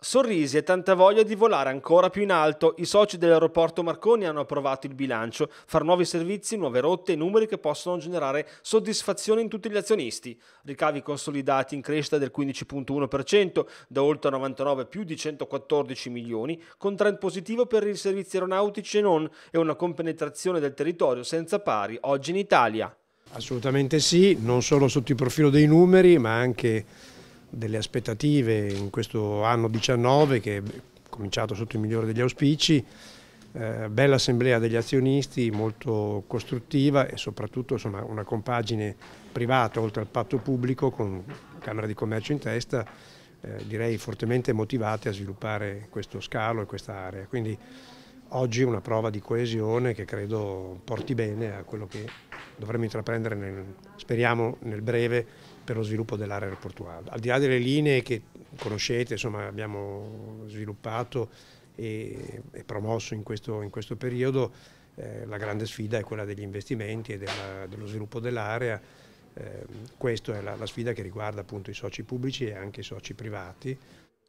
Sorrisi e tanta voglia di volare ancora più in alto. I soci dell'aeroporto Marconi hanno approvato il bilancio, far nuovi servizi, nuove rotte e numeri che possono generare soddisfazione in tutti gli azionisti. Ricavi consolidati in crescita del 15.1%, da oltre 99 più di 114 milioni, con trend positivo per i servizi aeronautici e non, e una compenetrazione del territorio senza pari oggi in Italia. Assolutamente sì, non solo sotto il profilo dei numeri, ma anche delle aspettative in questo anno 19 che è cominciato sotto il migliore degli auspici, eh, bella assemblea degli azionisti, molto costruttiva e soprattutto insomma, una compagine privata oltre al patto pubblico con Camera di Commercio in testa, eh, direi fortemente motivate a sviluppare questo scalo e questa area. Quindi oggi una prova di coesione che credo porti bene a quello che dovremmo intraprendere, nel, speriamo, nel breve per lo sviluppo dell'area aeroportuale. Al di là delle linee che conoscete, insomma, abbiamo sviluppato e, e promosso in questo, in questo periodo, eh, la grande sfida è quella degli investimenti e della, dello sviluppo dell'area. Eh, questa è la, la sfida che riguarda appunto i soci pubblici e anche i soci privati.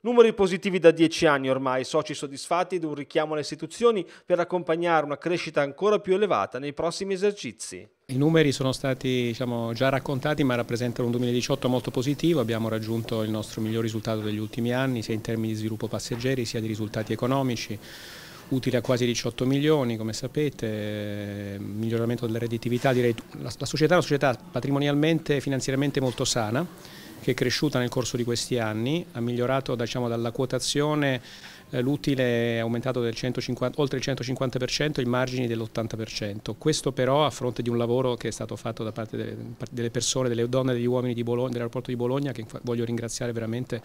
Numeri positivi da dieci anni ormai, soci soddisfatti ed un richiamo alle istituzioni per accompagnare una crescita ancora più elevata nei prossimi esercizi. I numeri sono stati diciamo, già raccontati ma rappresentano un 2018 molto positivo, abbiamo raggiunto il nostro miglior risultato degli ultimi anni sia in termini di sviluppo passeggeri sia di risultati economici, utile a quasi 18 milioni come sapete, miglioramento della redditività, direi la, la società è una società patrimonialmente e finanziariamente molto sana che è cresciuta nel corso di questi anni, ha migliorato diciamo, dalla quotazione eh, l'utile è aumentato del 150, oltre il 150%, i margini dell'80%. Questo però a fronte di un lavoro che è stato fatto da parte delle, delle persone, delle donne e degli uomini dell'aeroporto di Bologna, che voglio ringraziare veramente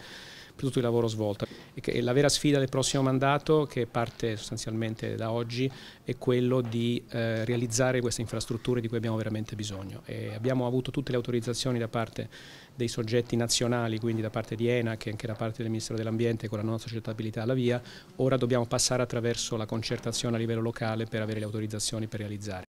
per tutto il lavoro svolto. E la vera sfida del prossimo mandato, che parte sostanzialmente da oggi, è quello di eh, realizzare queste infrastrutture di cui abbiamo veramente bisogno. E abbiamo avuto tutte le autorizzazioni da parte dei soggetti nazionali, quindi da parte di ENAC e anche da parte del Ministero dell'Ambiente con la nostra accettabilità alla via, ora dobbiamo passare attraverso la concertazione a livello locale per avere le autorizzazioni per realizzare.